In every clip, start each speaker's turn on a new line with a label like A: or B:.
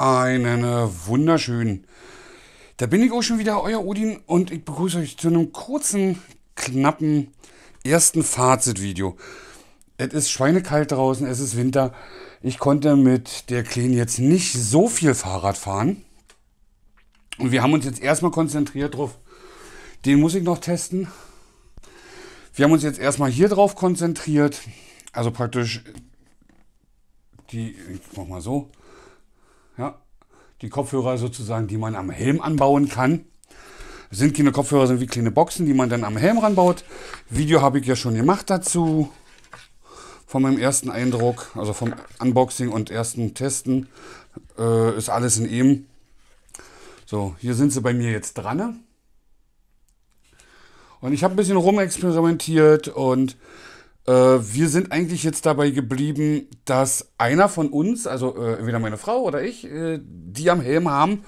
A: Einen äh, wunderschönen. Da bin ich auch schon wieder, euer Odin, und ich begrüße euch zu einem kurzen, knappen ersten Fazit-Video. Es ist schweinekalt draußen, es ist Winter. Ich konnte mit der Kleinen jetzt nicht so viel Fahrrad fahren. Und wir haben uns jetzt erstmal konzentriert drauf. Den muss ich noch testen. Wir haben uns jetzt erstmal hier drauf konzentriert. Also praktisch die, ich mach mal so, ja, die Kopfhörer sozusagen, die man am Helm anbauen kann. Das sind keine Kopfhörer, sind wie kleine Boxen, die man dann am Helm ranbaut. Video habe ich ja schon gemacht dazu. Von meinem ersten Eindruck, also vom Unboxing und ersten Testen, äh, ist alles in ihm. So, hier sind sie bei mir jetzt dran. Und ich habe ein bisschen rumexperimentiert und äh, wir sind eigentlich jetzt dabei geblieben, dass einer von uns, also äh, entweder meine Frau oder ich, äh, die am Helm haben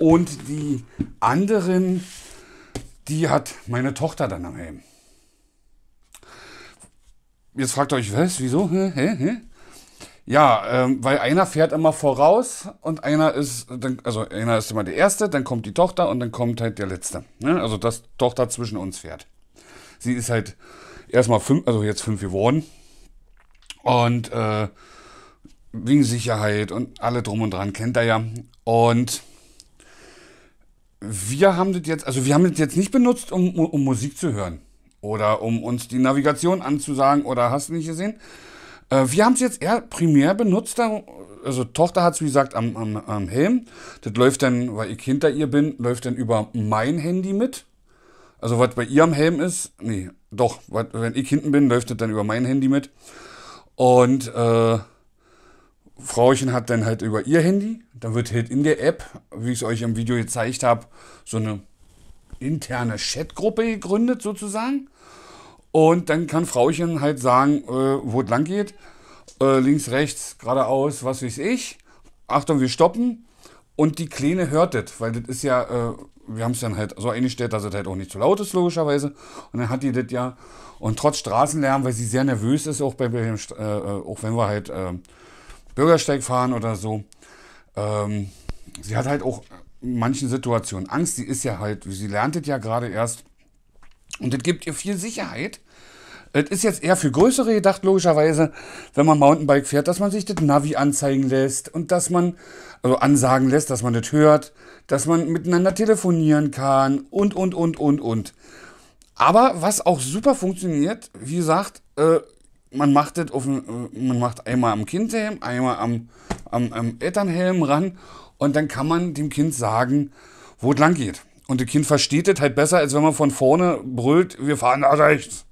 A: und die anderen, die hat meine Tochter dann am Helm. Jetzt fragt euch, was, wieso? Hä, hä, hä? Ja, ähm, weil einer fährt immer voraus und einer ist, dann, also einer ist immer der Erste, dann kommt die Tochter und dann kommt halt der Letzte. Ne? Also dass Tochter zwischen uns fährt. Sie ist halt erstmal fünf, also jetzt fünf geworden. Und äh, wegen Sicherheit und alle drum und dran, kennt er ja. Und wir haben das jetzt, also wir haben das jetzt nicht benutzt, um, um Musik zu hören oder um uns die Navigation anzusagen oder hast du nicht gesehen. Äh, wir haben es jetzt eher primär benutzt, also Tochter hat es wie gesagt am, am, am, Helm. Das läuft dann, weil ich hinter ihr bin, läuft dann über mein Handy mit. Also was bei ihr am Helm ist, nee, doch, wenn ich hinten bin, läuft das dann über mein Handy mit. Und äh, Frauchen hat dann halt über ihr Handy, dann wird halt in der App, wie ich es euch im Video gezeigt habe, so eine interne Chatgruppe gegründet sozusagen. Und dann kann Frauchen halt sagen, äh, wo es lang geht. Äh, links, rechts, geradeaus, was weiß ich. Achtung, wir stoppen. Und die Kleine hört das, weil das ist ja äh, wir haben es dann halt so eingestellt, dass es halt auch nicht zu laut ist, logischerweise. Und dann hat die das ja, und trotz Straßenlärm, weil sie sehr nervös ist, auch, bei, äh, äh, auch wenn wir halt äh, Bürgersteig fahren oder so, ähm, sie hat halt auch in manchen Situationen Angst. Sie ist ja halt, sie lernt das ja gerade erst. Und das gibt ihr viel Sicherheit, es ist jetzt eher für Größere gedacht, logischerweise, wenn man Mountainbike fährt, dass man sich das Navi anzeigen lässt und dass man, also ansagen lässt, dass man das hört, dass man miteinander telefonieren kann und, und, und, und, und. Aber was auch super funktioniert, wie gesagt, äh, man macht das auf, äh, man macht einmal am Kindhelm, einmal am, am, am Elternhelm ran und dann kann man dem Kind sagen, wo es lang geht. Und das Kind versteht das halt besser, als wenn man von vorne brüllt, wir fahren da rechts.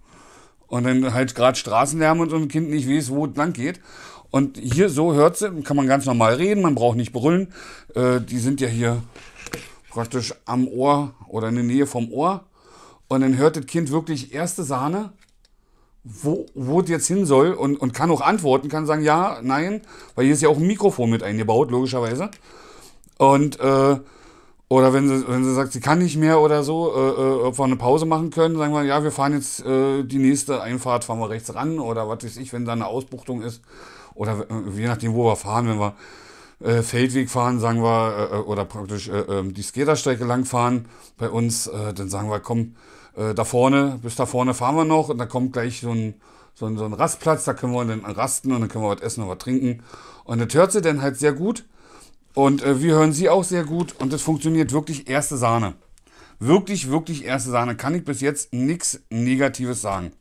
A: Und dann halt gerade Straßenlärm und so ein Kind nicht weiß, wo es lang geht. Und hier so hört sie, kann man ganz normal reden, man braucht nicht brüllen. Äh, die sind ja hier praktisch am Ohr oder in der Nähe vom Ohr. Und dann hört das Kind wirklich erste Sahne, wo, wo es jetzt hin soll und, und kann auch antworten, kann sagen ja, nein, weil hier ist ja auch ein Mikrofon mit eingebaut, logischerweise. Und äh, oder wenn sie, wenn sie sagt, sie kann nicht mehr oder so, äh, äh, ob wir eine Pause machen können, sagen wir, ja, wir fahren jetzt äh, die nächste Einfahrt, fahren wir rechts ran oder was weiß ich, wenn da eine Ausbuchtung ist. Oder äh, je nachdem, wo wir fahren, wenn wir äh, Feldweg fahren, sagen wir, äh, oder praktisch ähm, die Skaterstrecke lang fahren bei uns, dann sagen wir, komm, da vorne, bis da vorne fahren wir noch und da kommt gleich so ein, so ein, so ein Rastplatz, da können wir dann rasten und dann können wir was essen und was trinken. Und das hört sie dann halt sehr gut und äh, wir hören sie auch sehr gut und es funktioniert wirklich erste Sahne. Wirklich, wirklich erste Sahne. Kann ich bis jetzt nichts Negatives sagen.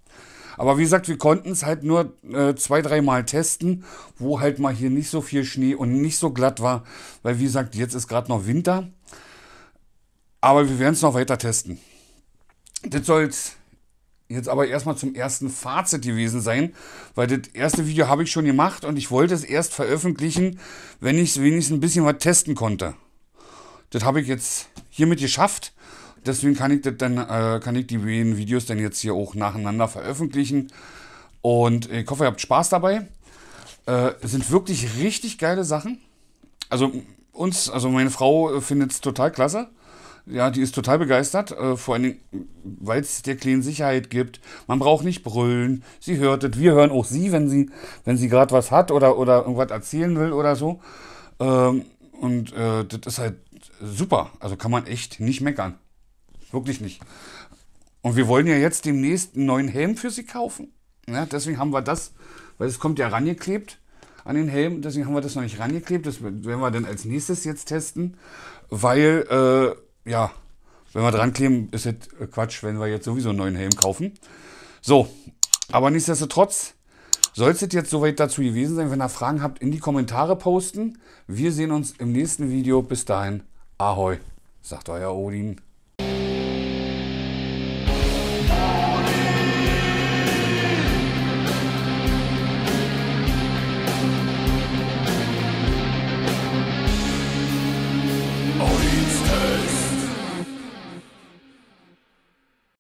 A: Aber wie gesagt, wir konnten es halt nur äh, zwei, dreimal testen, wo halt mal hier nicht so viel Schnee und nicht so glatt war. Weil wie gesagt, jetzt ist gerade noch Winter. Aber wir werden es noch weiter testen. Das soll es jetzt aber erstmal zum ersten Fazit gewesen sein, weil das erste Video habe ich schon gemacht und ich wollte es erst veröffentlichen, wenn ich wenigstens ein bisschen was testen konnte. Das habe ich jetzt hiermit geschafft. Deswegen kann ich, das dann, äh, kann ich die beiden Videos dann jetzt hier auch nacheinander veröffentlichen. Und ich hoffe, ihr habt Spaß dabei. Äh, sind wirklich richtig geile Sachen. Also uns, also meine Frau äh, findet es total klasse. Ja, die ist total begeistert, äh, vor allem, weil es der kleinen Sicherheit gibt. Man braucht nicht brüllen. Sie hört es. Wir hören auch sie, wenn sie, wenn sie gerade was hat oder, oder irgendwas erzählen will oder so. Ähm, und äh, das ist halt super. Also kann man echt nicht meckern. Wirklich nicht. Und wir wollen ja jetzt demnächst einen neuen Helm für sie kaufen. Ja, deswegen haben wir das, weil es kommt ja rangeklebt an den Helm, deswegen haben wir das noch nicht rangeklebt. Das werden wir dann als nächstes jetzt testen, weil äh, ja, wenn wir dran kleben, ist es äh, Quatsch, wenn wir jetzt sowieso einen neuen Helm kaufen. So, aber nichtsdestotrotz soll es jetzt soweit dazu gewesen sein. Wenn ihr Fragen habt, in die Kommentare posten. Wir sehen uns im nächsten Video. Bis dahin, ahoi, sagt euer Odin.